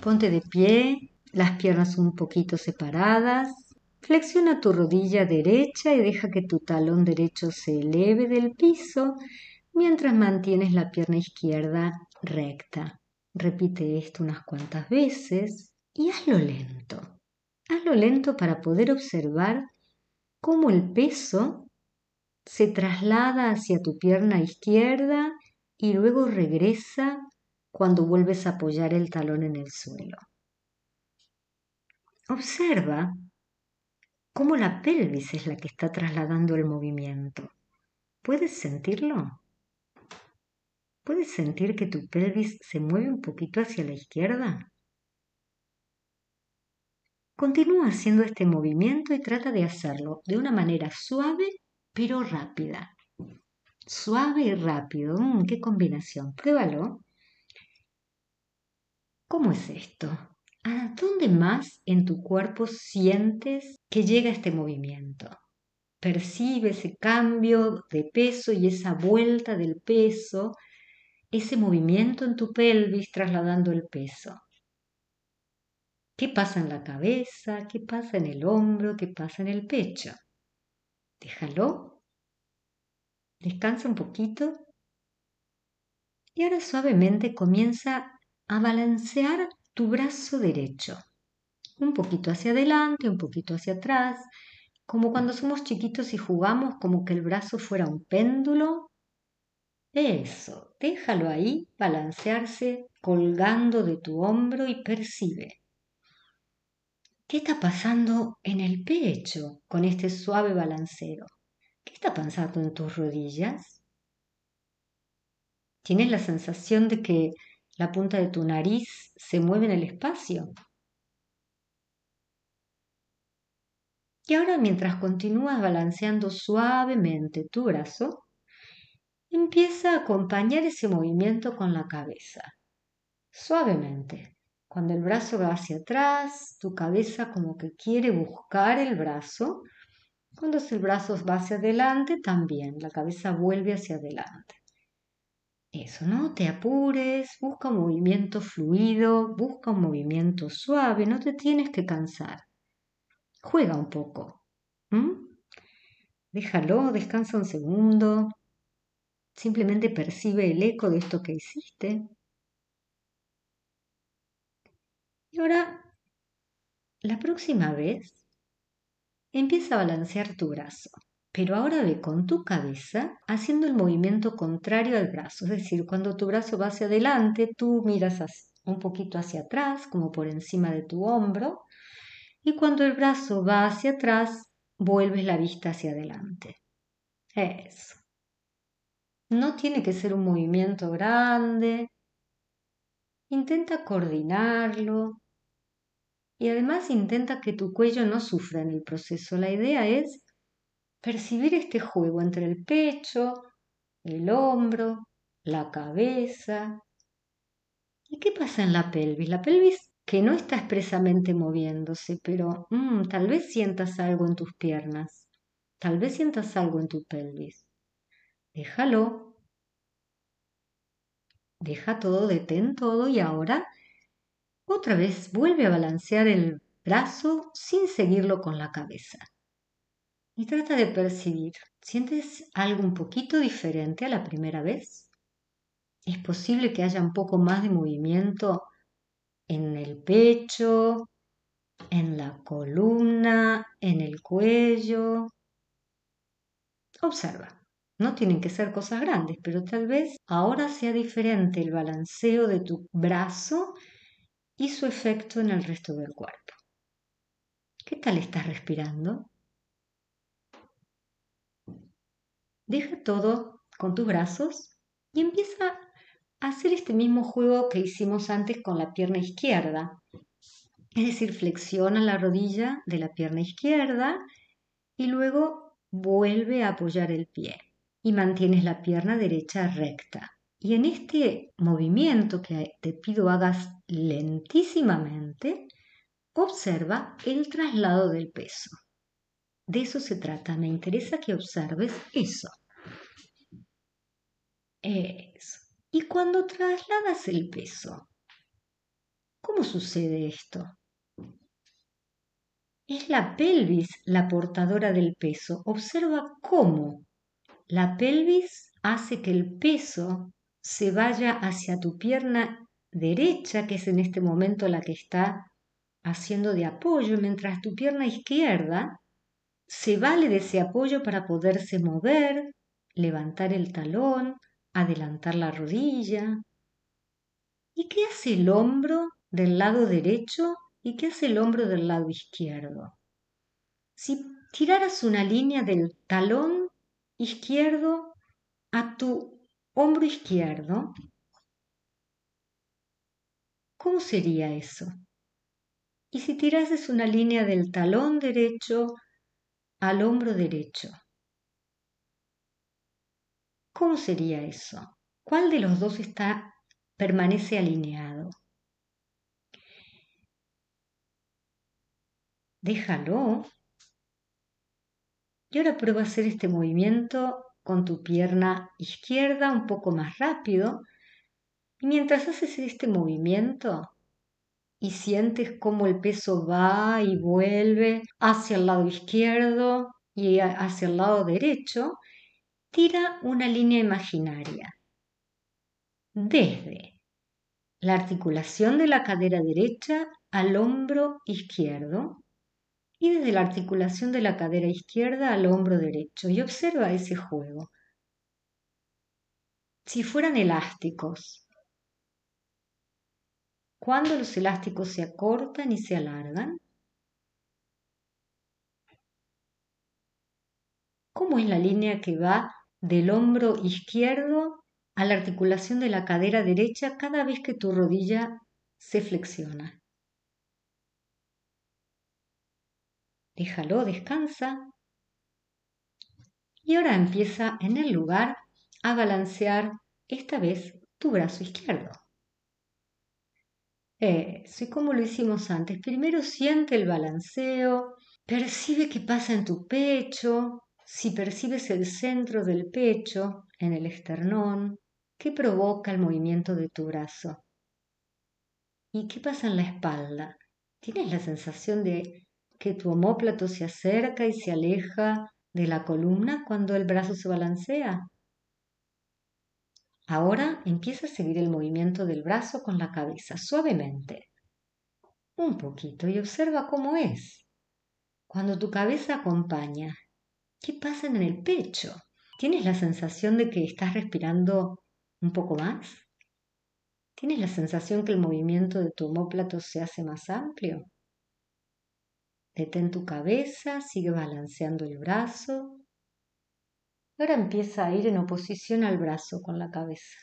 Ponte de pie, las piernas un poquito separadas. Flexiona tu rodilla derecha y deja que tu talón derecho se eleve del piso mientras mantienes la pierna izquierda recta. Repite esto unas cuantas veces y hazlo lento. Hazlo lento para poder observar cómo el peso se traslada hacia tu pierna izquierda y luego regresa cuando vuelves a apoyar el talón en el suelo. Observa cómo la pelvis es la que está trasladando el movimiento. ¿Puedes sentirlo? ¿Puedes sentir que tu pelvis se mueve un poquito hacia la izquierda? Continúa haciendo este movimiento y trata de hacerlo de una manera suave pero rápida. Suave y rápido, mm, qué combinación. Pruébalo. ¿Cómo es esto? ¿A dónde más en tu cuerpo sientes que llega este movimiento? Percibe ese cambio de peso y esa vuelta del peso, ese movimiento en tu pelvis trasladando el peso. ¿Qué pasa en la cabeza? ¿Qué pasa en el hombro? ¿Qué pasa en el pecho? Déjalo. Descansa un poquito. Y ahora suavemente comienza a balancear tu brazo derecho. Un poquito hacia adelante, un poquito hacia atrás, como cuando somos chiquitos y jugamos como que el brazo fuera un péndulo. Eso, déjalo ahí balancearse colgando de tu hombro y percibe. ¿Qué está pasando en el pecho con este suave balanceo? ¿Qué está pasando en tus rodillas? ¿Tienes la sensación de que la punta de tu nariz se mueve en el espacio. Y ahora mientras continúas balanceando suavemente tu brazo, empieza a acompañar ese movimiento con la cabeza. Suavemente. Cuando el brazo va hacia atrás, tu cabeza como que quiere buscar el brazo. Cuando el brazo va hacia adelante, también la cabeza vuelve hacia adelante. Eso, no te apures, busca un movimiento fluido, busca un movimiento suave, no te tienes que cansar. Juega un poco. Déjalo, descansa un segundo. Simplemente percibe el eco de esto que hiciste. Y ahora, la próxima vez, empieza a balancear tu brazo. Pero ahora ve con tu cabeza haciendo el movimiento contrario al brazo. Es decir, cuando tu brazo va hacia adelante, tú miras un poquito hacia atrás, como por encima de tu hombro. Y cuando el brazo va hacia atrás, vuelves la vista hacia adelante. Eso. No tiene que ser un movimiento grande. Intenta coordinarlo. Y además intenta que tu cuello no sufra en el proceso. La idea es percibir este juego entre el pecho, el hombro, la cabeza. ¿Y qué pasa en la pelvis? La pelvis que no está expresamente moviéndose, pero mm, tal vez sientas algo en tus piernas, tal vez sientas algo en tu pelvis. Déjalo. Deja todo, detén todo y ahora otra vez vuelve a balancear el brazo sin seguirlo con la cabeza y trata de percibir. ¿Sientes algo un poquito diferente a la primera vez? ¿Es posible que haya un poco más de movimiento en el pecho, en la columna, en el cuello? Observa. No tienen que ser cosas grandes, pero tal vez ahora sea diferente el balanceo de tu brazo y su efecto en el resto del cuerpo. ¿Qué tal estás respirando? Deja todo con tus brazos y empieza a hacer este mismo juego que hicimos antes con la pierna izquierda. Es decir, flexiona la rodilla de la pierna izquierda y luego vuelve a apoyar el pie y mantienes la pierna derecha recta. Y en este movimiento que te pido hagas lentísimamente, observa el traslado del peso. De eso se trata, me interesa que observes eso. Eso. Y cuando trasladas el peso, ¿cómo sucede esto? Es la pelvis la portadora del peso. Observa cómo la pelvis hace que el peso se vaya hacia tu pierna derecha, que es en este momento la que está haciendo de apoyo, mientras tu pierna izquierda se vale de ese apoyo para poderse mover, levantar el talón, adelantar la rodilla. ¿Y qué hace el hombro del lado derecho y qué hace el hombro del lado izquierdo? Si tiraras una línea del talón izquierdo a tu hombro izquierdo, ¿cómo sería eso? Y si tirases una línea del talón derecho al hombro derecho, ¿Cómo sería eso? ¿Cuál de los dos está, permanece alineado? Déjalo. Y ahora prueba a hacer este movimiento con tu pierna izquierda un poco más rápido. Y mientras haces este movimiento y sientes cómo el peso va y vuelve hacia el lado izquierdo y hacia el lado derecho, tira una línea imaginaria desde la articulación de la cadera derecha al hombro izquierdo y desde la articulación de la cadera izquierda al hombro derecho y observa ese juego. Si fueran elásticos, cuando los elásticos se acortan y se alargan, ¿cómo es la línea que va del hombro izquierdo a la articulación de la cadera derecha cada vez que tu rodilla se flexiona. Déjalo, descansa. Y ahora empieza en el lugar a balancear esta vez tu brazo izquierdo. Eso, eh, y como lo hicimos antes, primero siente el balanceo, percibe qué pasa en tu pecho, si percibes el centro del pecho en el esternón, ¿qué provoca el movimiento de tu brazo? ¿Y qué pasa en la espalda? ¿Tienes la sensación de que tu homóplato se acerca y se aleja de la columna cuando el brazo se balancea? Ahora empieza a seguir el movimiento del brazo con la cabeza suavemente, un poquito, y observa cómo es. Cuando tu cabeza acompaña ¿Qué pasa en el pecho? ¿Tienes la sensación de que estás respirando un poco más? ¿Tienes la sensación que el movimiento de tu homóplato se hace más amplio? Detén tu cabeza, sigue balanceando el brazo. Ahora empieza a ir en oposición al brazo con la cabeza.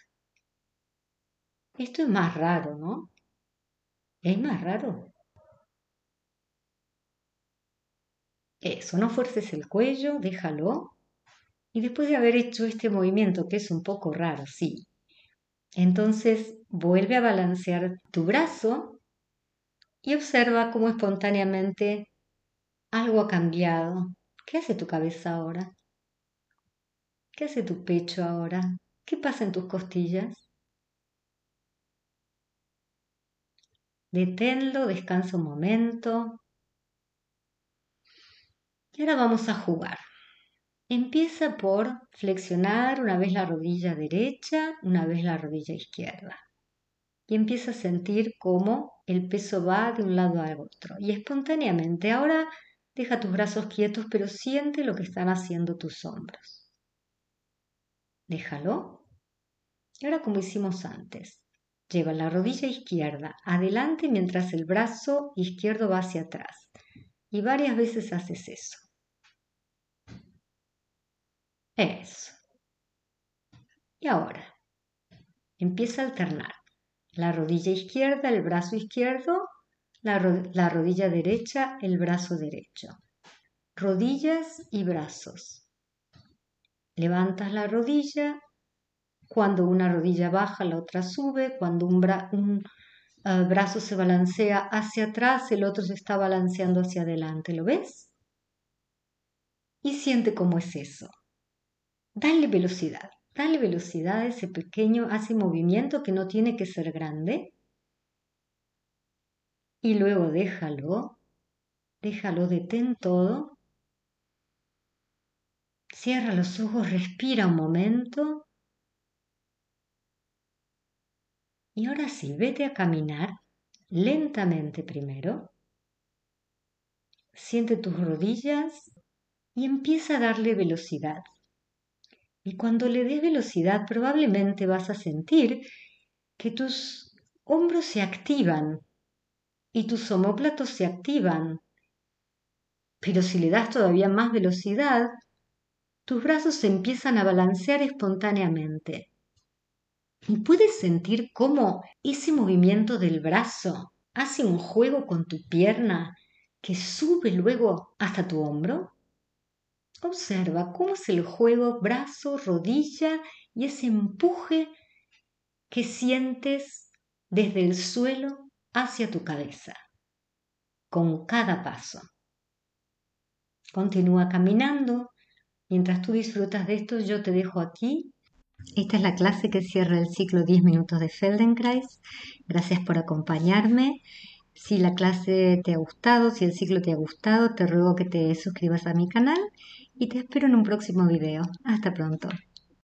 Esto es más raro, ¿no? ¿Es más raro? Eso, no fuerces el cuello, déjalo. Y después de haber hecho este movimiento, que es un poco raro, sí. Entonces vuelve a balancear tu brazo y observa cómo espontáneamente algo ha cambiado. ¿Qué hace tu cabeza ahora? ¿Qué hace tu pecho ahora? ¿Qué pasa en tus costillas? Deténlo, descansa un momento, y ahora vamos a jugar. Empieza por flexionar una vez la rodilla derecha, una vez la rodilla izquierda. Y empieza a sentir cómo el peso va de un lado al otro. Y espontáneamente, ahora deja tus brazos quietos, pero siente lo que están haciendo tus hombros. Déjalo. Y ahora como hicimos antes, lleva la rodilla izquierda adelante mientras el brazo izquierdo va hacia atrás. Y varias veces haces eso. Eso. Y ahora, empieza a alternar. La rodilla izquierda, el brazo izquierdo, la, rodilla derecha, el brazo derecho. Rodillas y brazos. Levantas la rodilla, cuando una rodilla baja, la otra sube, cuando un, eh, brazo se balancea hacia atrás, el otro se está balanceando hacia adelante, ¿lo ves? Y siente cómo es eso dale velocidad, dale velocidad a ese pequeño, hace movimiento que no tiene que ser grande. Y luego déjalo, déjalo, detén todo. Cierra los ojos, respira un momento. Y ahora sí, vete a caminar lentamente primero. Siente tus rodillas y empieza a darle velocidad. Y cuando le des velocidad, probablemente vas a sentir que tus hombros se activan y tus homóplatos se activan. Pero si le das todavía más velocidad, tus brazos se empiezan a balancear espontáneamente. Y puedes sentir cómo ese movimiento del brazo hace un juego con tu pierna que sube luego hasta tu hombro Observa cómo es el juego brazo, rodilla y ese empuje que sientes desde el suelo hacia tu cabeza con cada paso. Continúa caminando. Mientras tú disfrutas de esto, yo te dejo aquí. Esta es la clase que cierra el ciclo 10 minutos de Feldenkrais. Gracias por acompañarme. Si la clase te ha gustado, si el ciclo te ha gustado, te ruego que te suscribas a mi canal y te espero en un próximo video. Hasta pronto.